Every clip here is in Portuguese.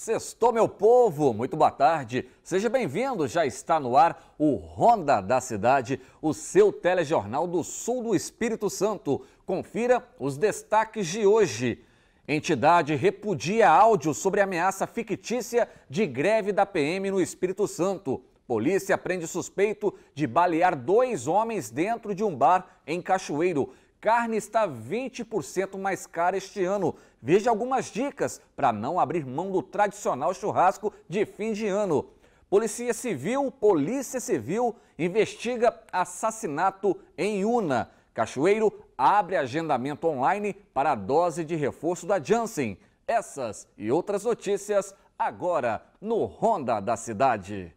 Sextou, meu povo! Muito boa tarde. Seja bem-vindo. Já está no ar o Ronda da Cidade, o seu telejornal do sul do Espírito Santo. Confira os destaques de hoje. Entidade repudia áudio sobre ameaça fictícia de greve da PM no Espírito Santo. Polícia prende suspeito de balear dois homens dentro de um bar em Cachoeiro. Carne está 20% mais cara este ano. Veja algumas dicas para não abrir mão do tradicional churrasco de fim de ano. Polícia Civil, Polícia Civil investiga assassinato em Una. Cachoeiro abre agendamento online para a dose de reforço da Janssen. Essas e outras notícias agora no Ronda da Cidade.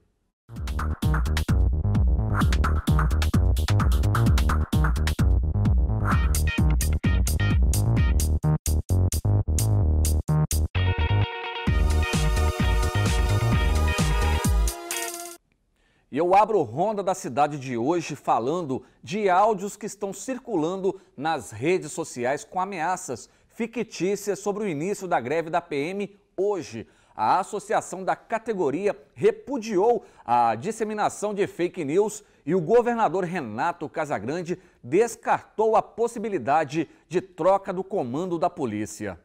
E eu abro Ronda da Cidade de hoje falando de áudios que estão circulando nas redes sociais com ameaças fictícias sobre o início da greve da PM hoje. A associação da categoria repudiou a disseminação de fake news e o governador Renato Casagrande descartou a possibilidade de troca do comando da polícia.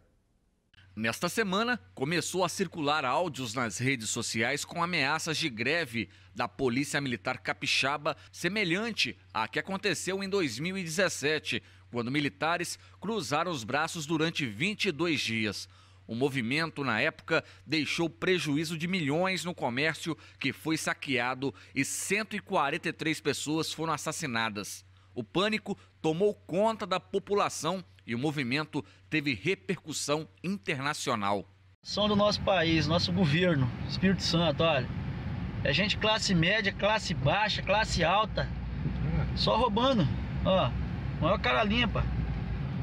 Nesta semana, começou a circular áudios nas redes sociais com ameaças de greve da Polícia Militar Capixaba, semelhante à que aconteceu em 2017, quando militares cruzaram os braços durante 22 dias. O movimento, na época, deixou prejuízo de milhões no comércio, que foi saqueado e 143 pessoas foram assassinadas. O pânico tomou conta da população e o movimento teve repercussão internacional. São do nosso país, nosso governo, Espírito Santo, olha. É gente classe média, classe baixa, classe alta. É. Só roubando. Ó, maior cara limpa.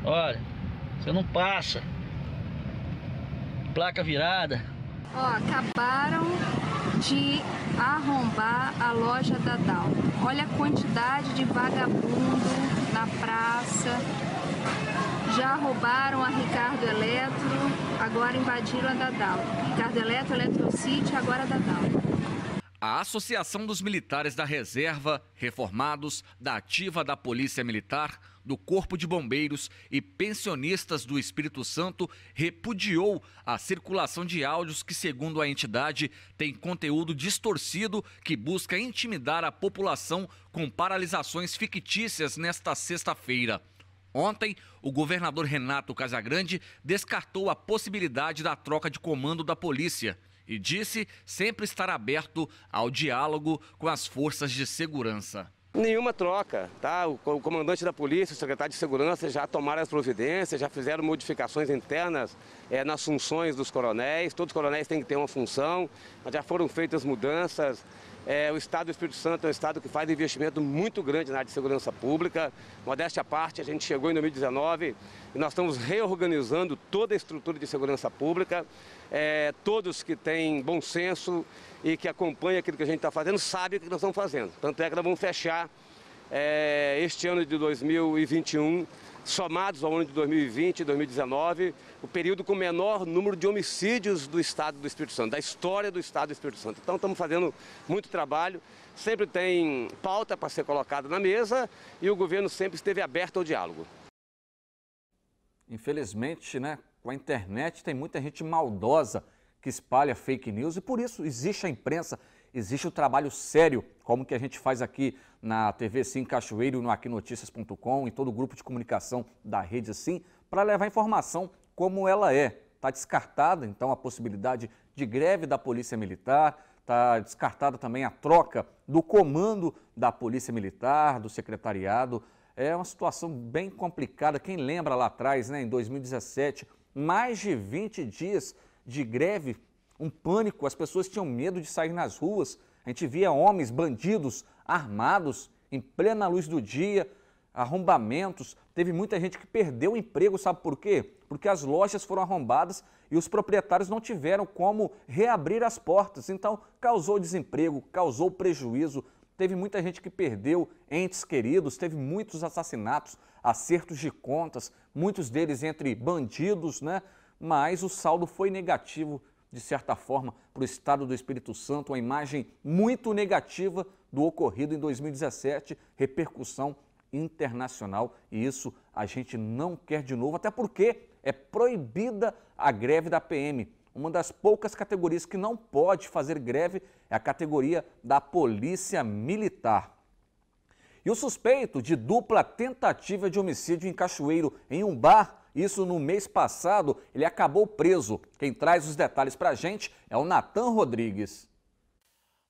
Olha, você não passa. Placa virada. Ó, acabaram de arrombar a loja da Dal. Olha a quantidade de vagabundo na praça. Já roubaram a Ricardo Eletro, agora invadiram a Dadal. Ricardo Eletro, City, agora a Dadal. A Associação dos Militares da Reserva, Reformados, da Ativa da Polícia Militar, do Corpo de Bombeiros e Pensionistas do Espírito Santo repudiou a circulação de áudios que, segundo a entidade, tem conteúdo distorcido que busca intimidar a população com paralisações fictícias nesta sexta-feira. Ontem, o governador Renato Casagrande descartou a possibilidade da troca de comando da polícia e disse sempre estar aberto ao diálogo com as forças de segurança. Nenhuma troca, tá? O comandante da polícia, o secretário de segurança já tomaram as providências, já fizeram modificações internas é, nas funções dos coronéis. Todos os coronéis têm que ter uma função, já foram feitas mudanças é, o Estado do Espírito Santo é um Estado que faz investimento muito grande na área de segurança pública. Modéstia à parte, a gente chegou em 2019 e nós estamos reorganizando toda a estrutura de segurança pública. É, todos que têm bom senso e que acompanham aquilo que a gente está fazendo sabem o que nós estamos fazendo. Tanto é que nós vamos fechar é, este ano de 2021, somados ao ano de 2020 e 2019, o período com menor número de homicídios do Estado do Espírito Santo, da história do Estado do Espírito Santo. Então estamos fazendo muito trabalho, sempre tem pauta para ser colocada na mesa e o governo sempre esteve aberto ao diálogo. Infelizmente, né, com a internet tem muita gente maldosa que espalha fake news e por isso existe a imprensa, existe o trabalho sério, como que a gente faz aqui na TV Sim Cachoeiro, no aquinoticias.com, e todo o grupo de comunicação da rede Sim, para levar informação como ela é. Está descartada, então, a possibilidade de greve da Polícia Militar, está descartada também a troca do comando da Polícia Militar, do secretariado. É uma situação bem complicada. Quem lembra lá atrás, né, em 2017, mais de 20 dias de greve, um pânico, as pessoas tinham medo de sair nas ruas. A gente via homens, bandidos, armados, em plena luz do dia, arrombamentos. Teve muita gente que perdeu o emprego, sabe por quê? porque as lojas foram arrombadas e os proprietários não tiveram como reabrir as portas. Então, causou desemprego, causou prejuízo, teve muita gente que perdeu entes queridos, teve muitos assassinatos, acertos de contas, muitos deles entre bandidos, né? Mas o saldo foi negativo, de certa forma, para o estado do Espírito Santo, uma imagem muito negativa do ocorrido em 2017, repercussão internacional, e isso a gente não quer de novo, até porque é proibida a greve da PM. Uma das poucas categorias que não pode fazer greve é a categoria da Polícia Militar. E o suspeito de dupla tentativa de homicídio em Cachoeiro, em um bar, isso no mês passado, ele acabou preso. Quem traz os detalhes para a gente é o Natan Rodrigues.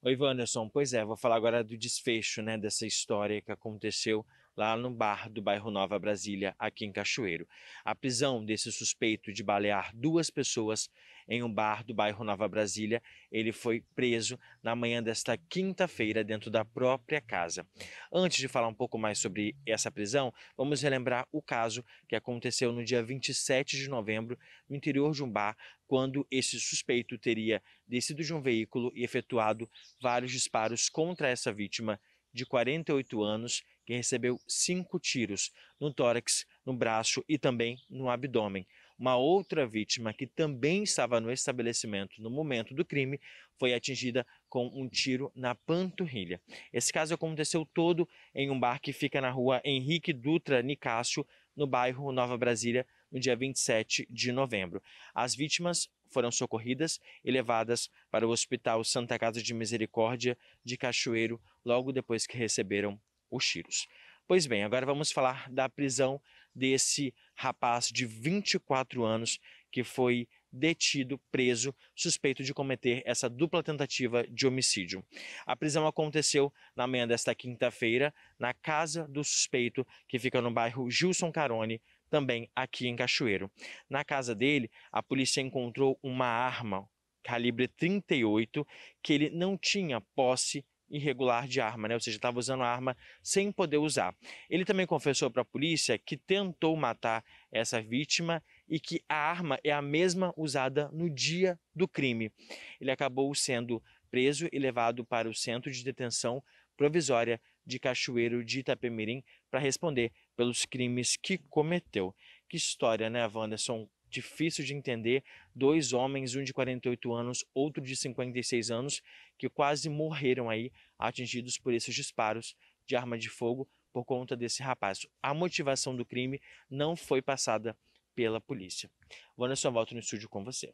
Oi, Wanderson. Pois é, vou falar agora do desfecho né, dessa história que aconteceu lá no bar do bairro Nova Brasília, aqui em Cachoeiro. A prisão desse suspeito de balear duas pessoas em um bar do bairro Nova Brasília, ele foi preso na manhã desta quinta-feira dentro da própria casa. Antes de falar um pouco mais sobre essa prisão, vamos relembrar o caso que aconteceu no dia 27 de novembro no interior de um bar, quando esse suspeito teria descido de um veículo e efetuado vários disparos contra essa vítima de 48 anos que recebeu cinco tiros no tórax, no braço e também no abdômen. Uma outra vítima que também estava no estabelecimento no momento do crime foi atingida com um tiro na panturrilha. Esse caso aconteceu todo em um bar que fica na rua Henrique Dutra Nicásio, no bairro Nova Brasília, no dia 27 de novembro. As vítimas foram socorridas e levadas para o Hospital Santa Casa de Misericórdia de Cachoeiro logo depois que receberam os tiros. Pois bem, agora vamos falar da prisão desse rapaz de 24 anos que foi detido, preso, suspeito de cometer essa dupla tentativa de homicídio. A prisão aconteceu na manhã desta quinta-feira, na casa do suspeito, que fica no bairro Gilson Carone, também aqui em Cachoeiro. Na casa dele, a polícia encontrou uma arma calibre 38 que ele não tinha posse irregular de arma, né? ou seja, estava usando a arma sem poder usar. Ele também confessou para a polícia que tentou matar essa vítima e que a arma é a mesma usada no dia do crime. Ele acabou sendo preso e levado para o centro de detenção provisória de Cachoeiro de Itapemirim para responder pelos crimes que cometeu. Que história, né, Wanderson? difícil de entender, dois homens, um de 48 anos, outro de 56 anos, que quase morreram aí atingidos por esses disparos de arma de fogo por conta desse rapaz. A motivação do crime não foi passada pela polícia. Wanderson, volto no estúdio com você.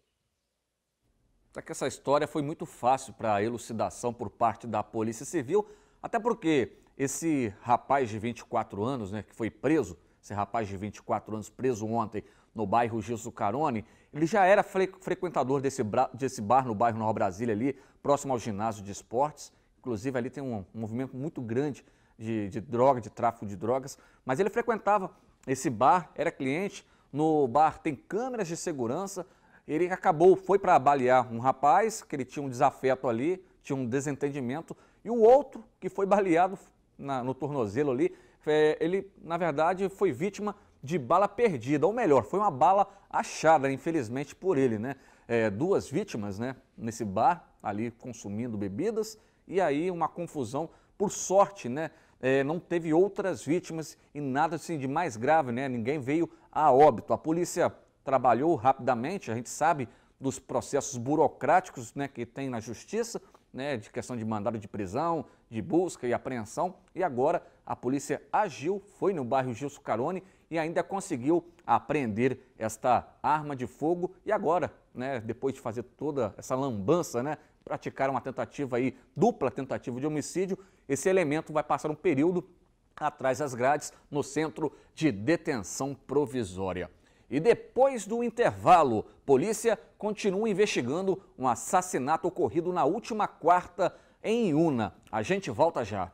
Até tá que essa história foi muito fácil para elucidação por parte da Polícia Civil, até porque esse rapaz de 24 anos, né, que foi preso, esse rapaz de 24 anos preso ontem no bairro Gilson Carone, ele já era fre frequentador desse, desse, bar no bairro Nova Brasília, ali, próximo ao ginásio de esportes. Inclusive, ali tem um, um movimento muito grande de, de droga, de tráfico de drogas. Mas ele frequentava esse bar, era cliente. No bar tem câmeras de segurança. Ele acabou, foi para balear um rapaz, que ele tinha um desafeto ali, tinha um desentendimento. E o outro, que foi baleado na, no tornozelo ali, é, ele, na verdade, foi vítima de bala perdida, ou melhor, foi uma bala achada, infelizmente, por ele, né? É, duas vítimas, né? Nesse bar, ali consumindo bebidas, e aí uma confusão, por sorte, né? É, não teve outras vítimas e nada assim de mais grave, né? Ninguém veio a óbito. A polícia trabalhou rapidamente, a gente sabe dos processos burocráticos né, que tem na justiça, né, de questão de mandado de prisão, de busca e apreensão. E agora a polícia agiu, foi no bairro Gilson Carone e ainda conseguiu apreender esta arma de fogo. E agora, né, depois de fazer toda essa lambança, né, praticar uma tentativa aí, dupla tentativa de homicídio, esse elemento vai passar um período atrás das grades no centro de detenção provisória. E depois do intervalo, polícia continua investigando um assassinato ocorrido na última quarta em Una. A gente volta já.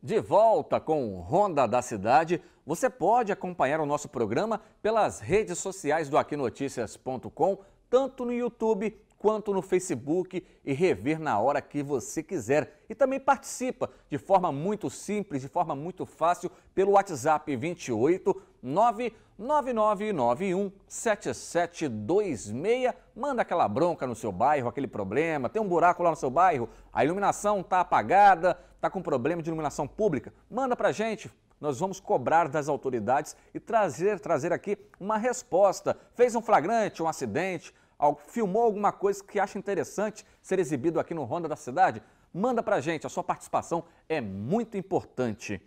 De volta com Ronda da Cidade, você pode acompanhar o nosso programa pelas redes sociais do Aquinotícias.com, tanto no YouTube quanto no Facebook e rever na hora que você quiser. E também participa de forma muito simples, de forma muito fácil, pelo WhatsApp 28 7726. Manda aquela bronca no seu bairro, aquele problema, tem um buraco lá no seu bairro, a iluminação está apagada, está com problema de iluminação pública. Manda para gente, nós vamos cobrar das autoridades e trazer, trazer aqui uma resposta. Fez um flagrante, um acidente, filmou alguma coisa que acha interessante ser exibido aqui no Ronda da Cidade? Manda pra gente, a sua participação é muito importante.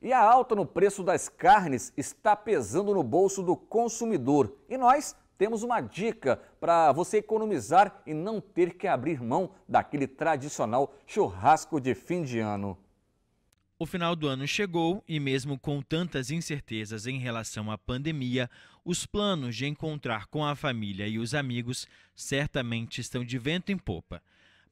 E a alta no preço das carnes está pesando no bolso do consumidor. E nós temos uma dica para você economizar e não ter que abrir mão daquele tradicional churrasco de fim de ano. O final do ano chegou e, mesmo com tantas incertezas em relação à pandemia, os planos de encontrar com a família e os amigos certamente estão de vento em popa.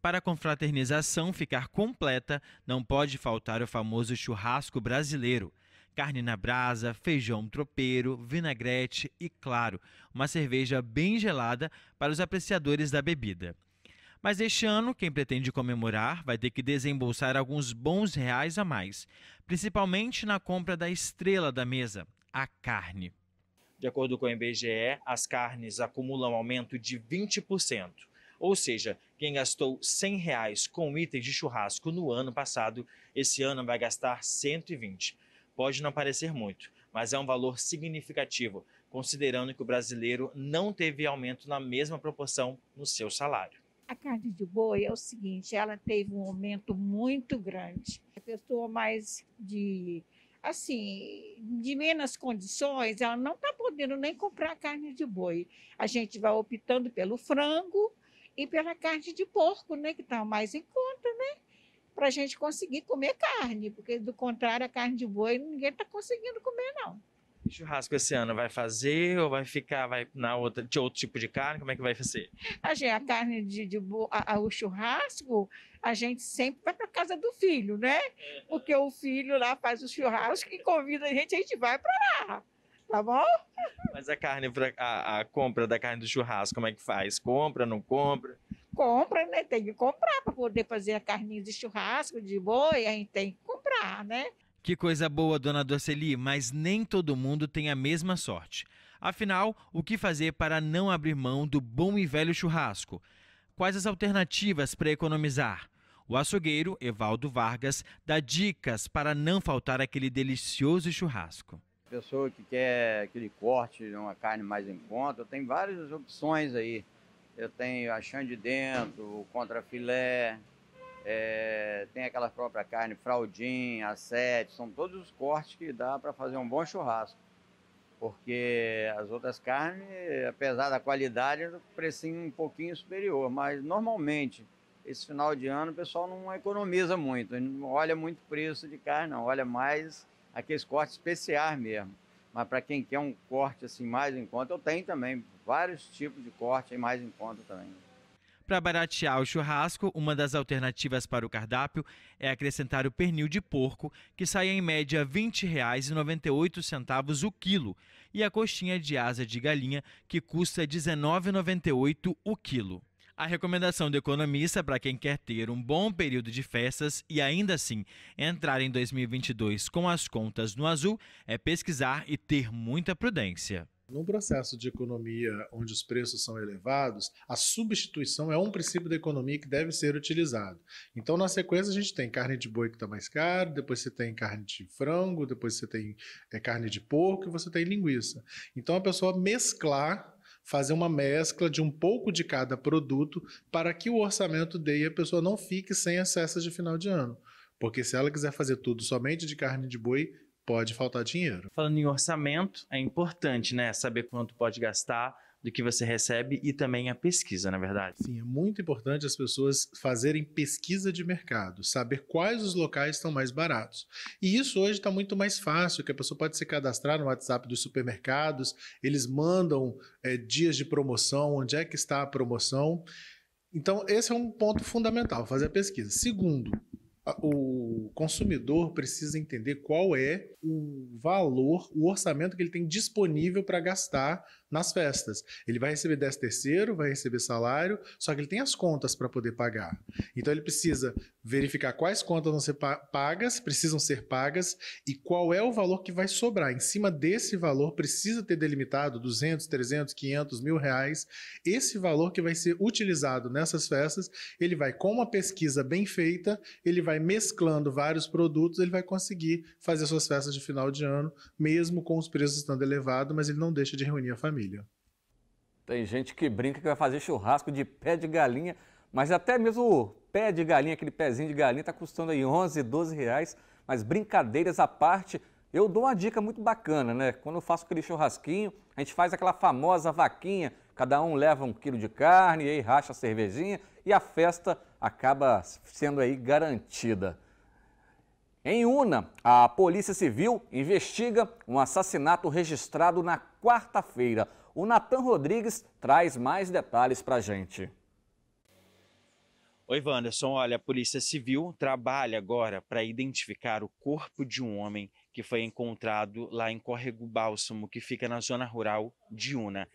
Para a confraternização ficar completa, não pode faltar o famoso churrasco brasileiro. Carne na brasa, feijão tropeiro, vinagrete e, claro, uma cerveja bem gelada para os apreciadores da bebida. Mas este ano, quem pretende comemorar vai ter que desembolsar alguns bons reais a mais, principalmente na compra da estrela da mesa, a carne. De acordo com o IBGE, as carnes acumulam aumento de 20%. Ou seja, quem gastou 100 reais com itens de churrasco no ano passado, esse ano vai gastar 120. Pode não parecer muito, mas é um valor significativo, considerando que o brasileiro não teve aumento na mesma proporção no seu salário. A carne de boi é o seguinte, ela teve um aumento muito grande. A pessoa mais de assim, de menos condições, ela não está podendo nem comprar carne de boi. A gente vai optando pelo frango e pela carne de porco, né, que está mais em conta, né? Para a gente conseguir comer carne, porque do contrário, a carne de boi ninguém está conseguindo comer, não churrasco esse ano vai fazer ou vai ficar vai na outra de outro tipo de carne? Como é que vai fazer? A, gente, a carne de, de a, a, o churrasco a gente sempre vai para casa do filho, né? Porque o filho lá faz o churrasco e convida a gente, a gente vai para lá. Tá bom? Mas a carne, a, a compra da carne do churrasco, como é que faz? Compra, não compra? compra, né? Tem que comprar para poder fazer a carninha de churrasco, de boi, a gente tem que comprar, né? Que coisa boa, dona Doceli, mas nem todo mundo tem a mesma sorte. Afinal, o que fazer para não abrir mão do bom e velho churrasco? Quais as alternativas para economizar? O açougueiro Evaldo Vargas dá dicas para não faltar aquele delicioso churrasco. Pessoa que quer aquele corte, uma carne mais em conta, tem várias opções aí. Eu tenho a chã de dentro, o contrafilé, é, tem aquela própria carne, fraldinha, assete, são todos os cortes que dá para fazer um bom churrasco. Porque as outras carnes, apesar da qualidade, é um precinho um pouquinho superior. Mas normalmente, esse final de ano, o pessoal não economiza muito, não olha muito preço de carne, não, olha mais aqueles cortes especiais mesmo. Mas para quem quer um corte assim mais em conta, eu tenho também vários tipos de corte mais em conta também. Para baratear o churrasco, uma das alternativas para o cardápio é acrescentar o pernil de porco, que sai em média R$ 20,98 o quilo, e a coxinha de asa de galinha, que custa R$ 19,98 o quilo. A recomendação do economista para quem quer ter um bom período de festas e ainda assim entrar em 2022 com as contas no azul é pesquisar e ter muita prudência. Num processo de economia onde os preços são elevados, a substituição é um princípio da economia que deve ser utilizado. Então, na sequência, a gente tem carne de boi que está mais caro, depois você tem carne de frango, depois você tem é, carne de porco e você tem linguiça. Então, a pessoa mesclar fazer uma mescla de um pouco de cada produto para que o orçamento dê e a pessoa não fique sem as de final de ano. Porque se ela quiser fazer tudo somente de carne de boi, pode faltar dinheiro. Falando em orçamento, é importante, né, saber quanto pode gastar, do que você recebe e também a pesquisa, na é verdade. Sim, é muito importante as pessoas fazerem pesquisa de mercado, saber quais os locais estão mais baratos. E isso hoje está muito mais fácil, que a pessoa pode se cadastrar no WhatsApp dos supermercados, eles mandam é, dias de promoção, onde é que está a promoção. Então, esse é um ponto fundamental, fazer a pesquisa. Segundo, o consumidor precisa entender qual é o valor, o orçamento que ele tem disponível para gastar nas festas. Ele vai receber 10 terceiro, vai receber salário, só que ele tem as contas para poder pagar. Então ele precisa verificar quais contas vão ser pagas, precisam ser pagas e qual é o valor que vai sobrar. Em cima desse valor precisa ter delimitado 200, 300, 500, mil reais. Esse valor que vai ser utilizado nessas festas, ele vai com uma pesquisa bem feita, ele vai mesclando vários produtos, ele vai conseguir fazer suas festas de final de ano, mesmo com os preços estando elevados, mas ele não deixa de reunir a família. Tem gente que brinca que vai fazer churrasco de pé de galinha, mas até mesmo o pé de galinha, aquele pezinho de galinha, está custando aí 11, 12 reais. Mas brincadeiras à parte, eu dou uma dica muito bacana, né? Quando eu faço aquele churrasquinho, a gente faz aquela famosa vaquinha cada um leva um quilo de carne, e aí racha a cervejinha e a festa acaba sendo aí garantida. Em Una, a Polícia Civil investiga um assassinato registrado na quarta-feira. O Natan Rodrigues traz mais detalhes para a gente. Oi, Wanderson. Olha, a Polícia Civil trabalha agora para identificar o corpo de um homem que foi encontrado lá em Córrego Bálsamo, que fica na zona rural de Una.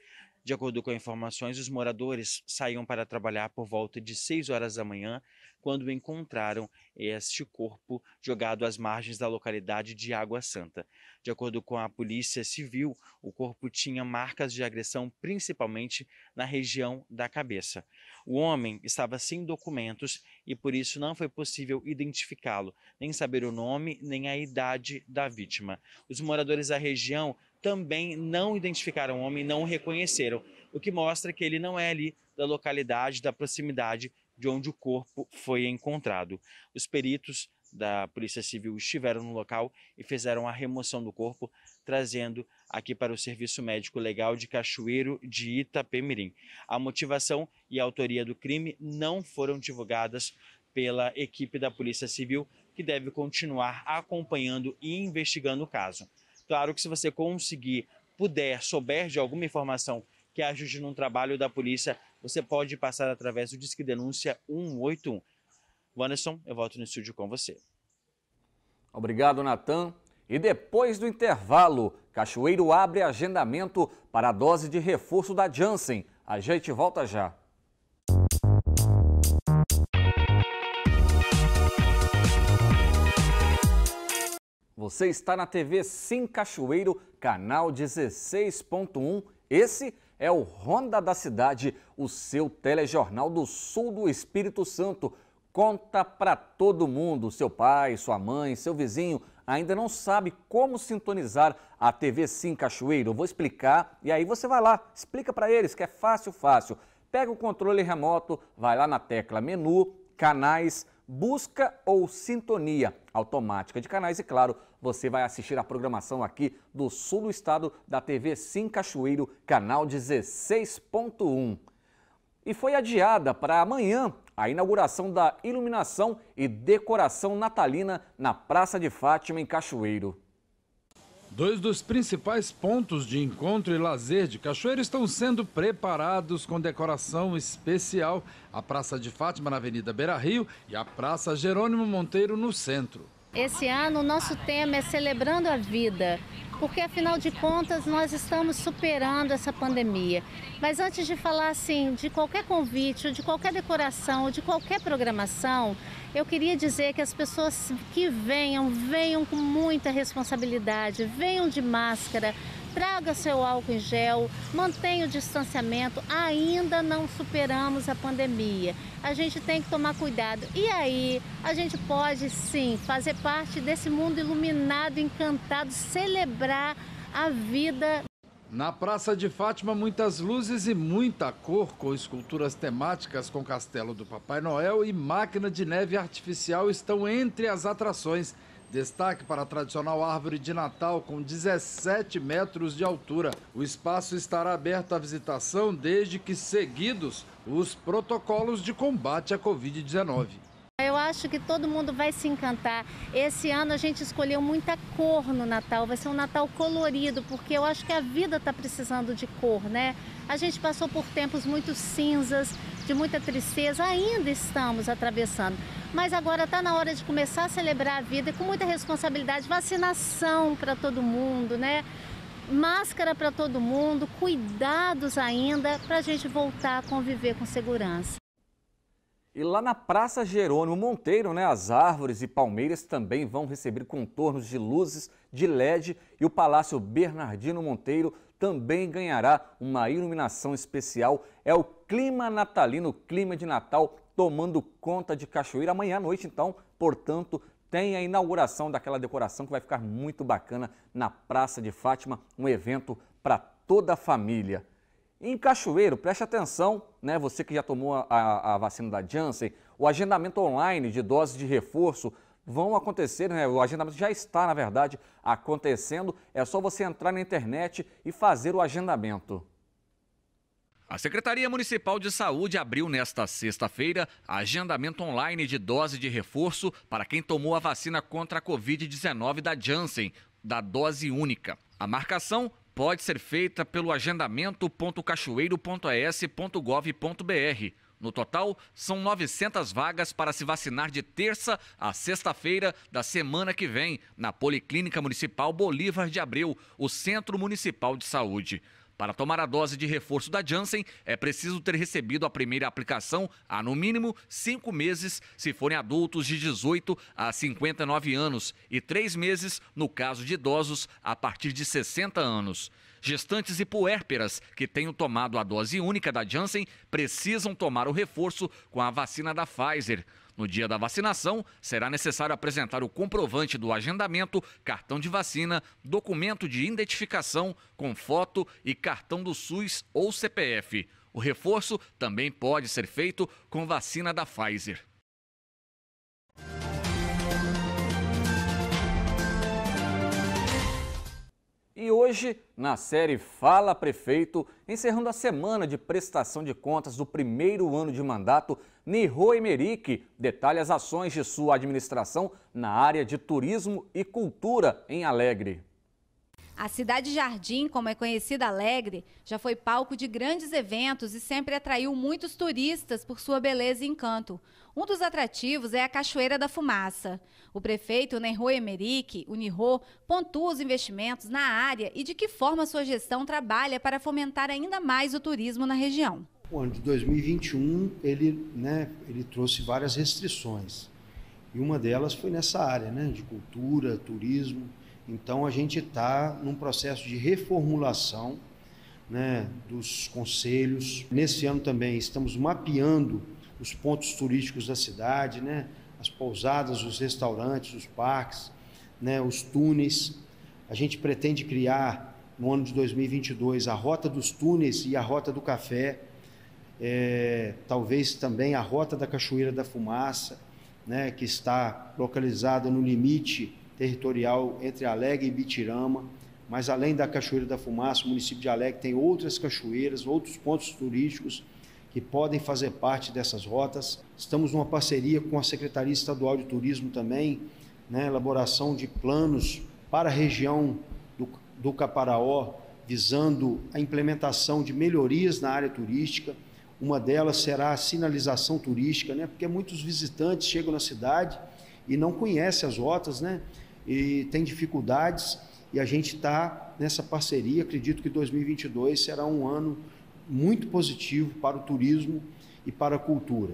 De acordo com informações, os moradores saíam para trabalhar por volta de 6 horas da manhã, quando encontraram este corpo jogado às margens da localidade de Água Santa. De acordo com a Polícia Civil, o corpo tinha marcas de agressão principalmente na região da cabeça. O homem estava sem documentos e por isso não foi possível identificá-lo, nem saber o nome nem a idade da vítima. Os moradores da região também não identificaram o homem, não o reconheceram, o que mostra que ele não é ali da localidade, da proximidade de onde o corpo foi encontrado. Os peritos da Polícia Civil estiveram no local e fizeram a remoção do corpo, trazendo aqui para o Serviço Médico Legal de Cachoeiro de Itapemirim. A motivação e a autoria do crime não foram divulgadas pela equipe da Polícia Civil, que deve continuar acompanhando e investigando o caso. Claro que se você conseguir, puder, souber de alguma informação que ajude num trabalho da polícia, você pode passar através do Disque Denúncia 181. Wanderson, eu volto no estúdio com você. Obrigado, Natan. E depois do intervalo, Cachoeiro abre agendamento para a dose de reforço da Janssen. A gente volta já. Você está na TV Sim Cachoeiro, canal 16.1. Esse é o Ronda da Cidade, o seu telejornal do sul do Espírito Santo. Conta para todo mundo, seu pai, sua mãe, seu vizinho, ainda não sabe como sintonizar a TV Sim Cachoeiro. Eu vou explicar e aí você vai lá, explica para eles que é fácil, fácil. Pega o controle remoto, vai lá na tecla menu, canais, busca ou sintonia automática de canais e, claro, você vai assistir a programação aqui do sul do estado da TV Sim Cachoeiro, canal 16.1. E foi adiada para amanhã a inauguração da iluminação e decoração natalina na Praça de Fátima, em Cachoeiro. Dois dos principais pontos de encontro e lazer de Cachoeiro estão sendo preparados com decoração especial: a Praça de Fátima na Avenida Beira Rio e a Praça Jerônimo Monteiro no centro. Esse ano o nosso tema é celebrando a vida, porque afinal de contas nós estamos superando essa pandemia. Mas antes de falar assim de qualquer convite, ou de qualquer decoração, ou de qualquer programação, eu queria dizer que as pessoas que venham, venham com muita responsabilidade, venham de máscara, traga seu álcool em gel, mantenha o distanciamento. Ainda não superamos a pandemia. A gente tem que tomar cuidado. E aí, a gente pode sim fazer parte desse mundo iluminado, encantado, celebrar a vida. Na Praça de Fátima, muitas luzes e muita cor, com esculturas temáticas com Castelo do Papai Noel e máquina de neve artificial estão entre as atrações. Destaque para a tradicional árvore de Natal com 17 metros de altura. O espaço estará aberto à visitação desde que seguidos os protocolos de combate à Covid-19. Eu acho que todo mundo vai se encantar. Esse ano a gente escolheu muita cor no Natal, vai ser um Natal colorido, porque eu acho que a vida está precisando de cor, né? A gente passou por tempos muito cinzas, de muita tristeza, ainda estamos atravessando. Mas agora está na hora de começar a celebrar a vida com muita responsabilidade, vacinação para todo mundo, né? Máscara para todo mundo, cuidados ainda para a gente voltar a conviver com segurança. E lá na Praça Jerônimo Monteiro, né, as árvores e palmeiras também vão receber contornos de luzes de LED e o Palácio Bernardino Monteiro também ganhará uma iluminação especial. É o clima natalino, clima de Natal tomando conta de Cachoeira. Amanhã à noite, então, portanto, tem a inauguração daquela decoração que vai ficar muito bacana na Praça de Fátima, um evento para toda a família. Em Cachoeiro, preste atenção, né? Você que já tomou a, a, a vacina da Janssen, o agendamento online de doses de reforço vão acontecer, né? O agendamento já está, na verdade, acontecendo. É só você entrar na internet e fazer o agendamento. A Secretaria Municipal de Saúde abriu nesta sexta-feira agendamento online de dose de reforço para quem tomou a vacina contra a Covid-19 da Janssen, da dose única. A marcação pode ser feita pelo agendamento.cachoeiro.es.gov.br. No total, são 900 vagas para se vacinar de terça a sexta-feira da semana que vem, na Policlínica Municipal Bolívar de Abreu, o Centro Municipal de Saúde. Para tomar a dose de reforço da Janssen, é preciso ter recebido a primeira aplicação há no mínimo cinco meses, se forem adultos de 18 a 59 anos, e três meses no caso de idosos a partir de 60 anos. Gestantes e puérperas que tenham tomado a dose única da Janssen precisam tomar o reforço com a vacina da Pfizer. No dia da vacinação, será necessário apresentar o comprovante do agendamento, cartão de vacina, documento de identificação com foto e cartão do SUS ou CPF. O reforço também pode ser feito com vacina da Pfizer. E hoje, na série Fala Prefeito, encerrando a semana de prestação de contas do primeiro ano de mandato, Niro Emerick detalha as ações de sua administração na área de turismo e cultura em Alegre. A Cidade Jardim, como é conhecida Alegre, já foi palco de grandes eventos e sempre atraiu muitos turistas por sua beleza e encanto. Um dos atrativos é a Cachoeira da Fumaça. O prefeito Nerro Emerick, Unirro, pontua os investimentos na área e de que forma sua gestão trabalha para fomentar ainda mais o turismo na região. O ano de 2021 ele, né, ele trouxe várias restrições e uma delas foi nessa área, né, de cultura, turismo. Então a gente está num processo de reformulação né, dos conselhos. Nesse ano também estamos mapeando os pontos turísticos da cidade, né, as pousadas, os restaurantes, os parques, né, os túneis. A gente pretende criar no ano de 2022 a rota dos túneis e a rota do café, é, talvez também a rota da Cachoeira da Fumaça, né, que está localizada no limite territorial entre Alegre e Bitirama. Mas além da Cachoeira da Fumaça, o município de Alegre tem outras cachoeiras, outros pontos turísticos que podem fazer parte dessas rotas. Estamos numa parceria com a Secretaria Estadual de Turismo também, né, elaboração de planos para a região do, do Caparaó, visando a implementação de melhorias na área turística. Uma delas será a sinalização turística, né? porque muitos visitantes chegam na cidade e não conhecem as rotas, né? e tem dificuldades e a gente está nessa parceria. Acredito que 2022 será um ano muito positivo para o turismo e para a cultura.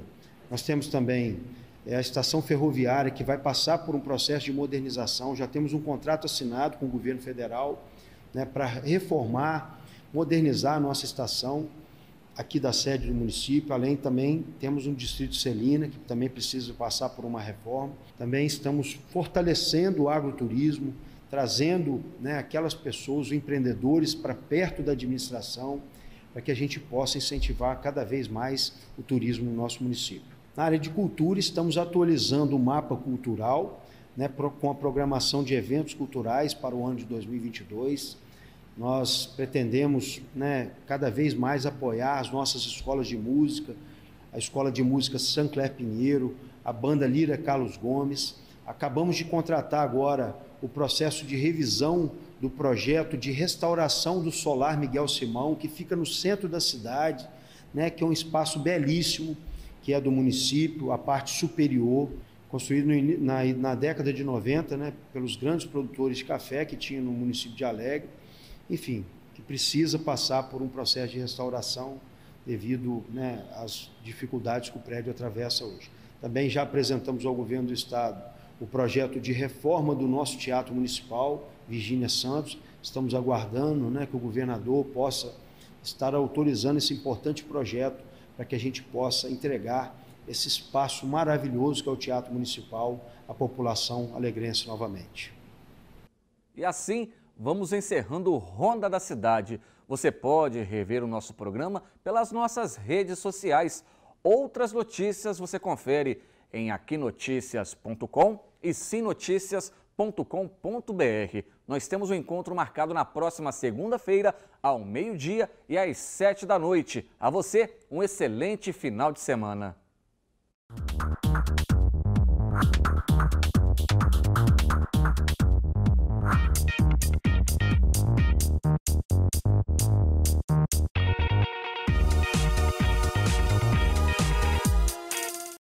Nós temos também eh, a estação ferroviária que vai passar por um processo de modernização. Já temos um contrato assinado com o governo federal né, para reformar, modernizar a nossa estação aqui da sede do município, além também temos um distrito Celina, que também precisa passar por uma reforma. Também estamos fortalecendo o agroturismo, trazendo né, aquelas pessoas, os empreendedores, para perto da administração, para que a gente possa incentivar cada vez mais o turismo no nosso município. Na área de cultura, estamos atualizando o mapa cultural, né, com a programação de eventos culturais para o ano de 2022 nós pretendemos né, cada vez mais apoiar as nossas escolas de música, a Escola de Música Sancler Pinheiro, a banda Lira Carlos Gomes. Acabamos de contratar agora o processo de revisão do projeto de restauração do solar Miguel Simão, que fica no centro da cidade, né, que é um espaço belíssimo, que é do município, a parte superior, construído no, na, na década de 90 né, pelos grandes produtores de café que tinha no município de Alegre enfim, que precisa passar por um processo de restauração devido né, às dificuldades que o prédio atravessa hoje. Também já apresentamos ao governo do estado o projeto de reforma do nosso teatro municipal, Virgínia Santos. Estamos aguardando né, que o governador possa estar autorizando esse importante projeto para que a gente possa entregar esse espaço maravilhoso que é o Teatro Municipal à população alegrense novamente. E assim vamos encerrando o Ronda da Cidade. Você pode rever o nosso programa pelas nossas redes sociais. Outras notícias você confere em aquinoticias.com e sinoticias.com.br. Nós temos um encontro marcado na próxima segunda-feira, ao meio-dia e às sete da noite. A você, um excelente final de semana.